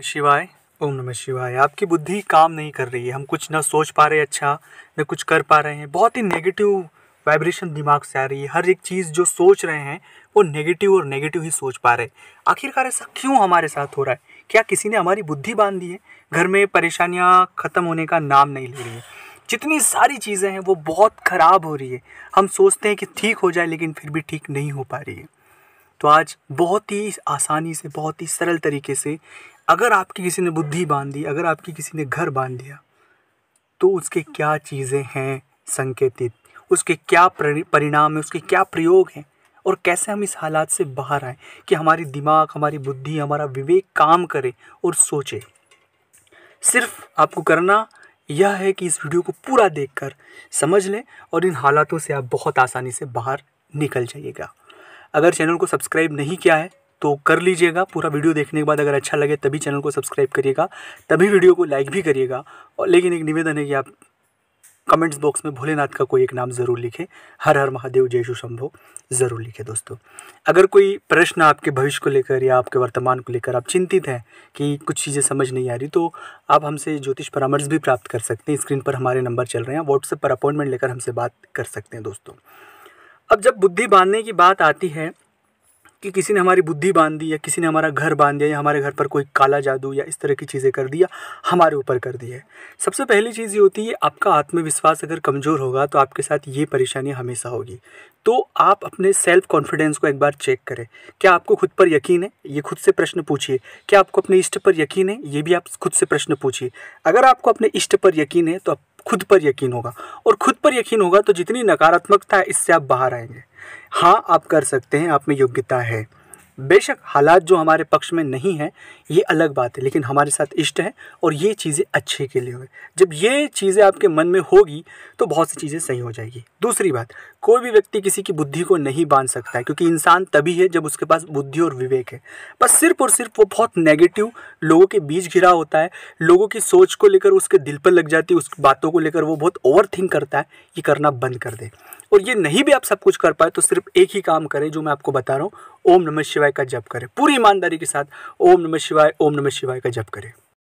नमः शिवाय ओम नमः शिवाय आपकी बुद्धि काम नहीं कर रही है हम कुछ ना सोच पा रहे अच्छा ना कुछ कर पा रहे हैं बहुत ही नेगेटिव वाइब्रेशन दिमाग से आ रही है हर एक चीज़ जो सोच रहे हैं वो नेगेटिव और नेगेटिव ही सोच पा रहे आखिरकार ऐसा क्यों हमारे साथ हो रहा है क्या किसी ने हमारी बुद्धि बांध दी है घर में परेशानियाँ ख़त्म होने का नाम नहीं ले रही है जितनी सारी चीज़ें हैं वो बहुत ख़राब हो रही है हम सोचते हैं कि ठीक हो जाए लेकिन फिर भी ठीक नहीं हो पा रही है तो आज बहुत ही आसानी से बहुत ही सरल तरीके से अगर आपकी किसी ने बुद्धि बांध दी अगर आपकी किसी ने घर बांध दिया तो उसके क्या चीज़ें हैं संकेतित उसके क्या परिणाम हैं उसके क्या प्रयोग हैं और कैसे हम इस हालात से बाहर आएँ कि हमारी दिमाग हमारी बुद्धि हमारा विवेक काम करे और सोचे सिर्फ आपको करना यह है कि इस वीडियो को पूरा देखकर समझ लें और इन हालातों से आप बहुत आसानी से बाहर निकल जाइएगा अगर चैनल को सब्सक्राइब नहीं किया है तो कर लीजिएगा पूरा वीडियो देखने के बाद अगर अच्छा लगे तभी चैनल को सब्सक्राइब करिएगा तभी वीडियो को लाइक भी करिएगा और लेकिन एक निवेदन है कि आप कमेंट्स बॉक्स में भोलेनाथ का कोई एक नाम ज़रूर लिखें हर हर महादेव जय शु शंभो ज़रूर लिखें दोस्तों अगर कोई प्रश्न आपके भविष्य को लेकर या आपके वर्तमान को लेकर आप चिंतित हैं कि कुछ चीज़ें समझ नहीं आ रही तो आप हमसे ज्योतिष परामर्श भी प्राप्त कर सकते हैं स्क्रीन पर हमारे नंबर चल रहे हैं व्हाट्सएप पर अपॉइंटमेंट लेकर हमसे बात कर सकते हैं दोस्तों अब जब बुद्धि बांधने की बात आती है कि किसी ने हमारी बुद्धि बांध दी या किसी ने हमारा घर बांध दिया या हमारे घर पर कोई काला जादू या इस तरह की चीज़ें कर दिया हमारे ऊपर कर दी है सबसे पहली चीज़ ये होती है आपका आत्मविश्वास अगर कमज़ोर होगा तो आपके साथ ये परेशानी हमेशा होगी तो आप अपने सेल्फ कॉन्फिडेंस को एक बार चेक करें क्या आपको खुद पर यकीन है ये खुद से प्रश्न पूछिए क्या आपको अपने इष्ट पर यकीन है ये भी आप खुद से प्रश्न पूछिए अगर आपको अपने इष्ट पर यकीन है तो आप खुद पर यकीन होगा और खुद पर यकीन होगा तो जितनी नकारात्मकता है इससे आप बाहर आएंगे हाँ आप कर सकते हैं आप में योग्यता है बेशक हालात जो हमारे पक्ष में नहीं है ये अलग बात है लेकिन हमारे साथ इष्ट है और ये चीज़ें अच्छे के लिए हुए जब ये चीज़ें आपके मन में होगी तो बहुत सी चीज़ें सही हो जाएगी दूसरी बात कोई भी व्यक्ति किसी की बुद्धि को नहीं बांध सकता है क्योंकि इंसान तभी है जब उसके पास बुद्धि और विवेक है बस सिर्फ और सिर्फ वो बहुत नेगेटिव लोगों के बीच घिरा होता है लोगों की सोच को लेकर उसके दिल पर लग जाती है उस बातों को लेकर वो बहुत ओवर थिंक करता है ये करना बंद कर दे और ये नहीं भी आप सब कुछ कर पाए तो सिर्फ एक ही काम करें जो मैं आपको बता रहा हूँ ओम नमः शिवाय का जप करें पूरी ईमानदारी के साथ ओम नमः शिवाय ओम नमः शिवाय का जप करें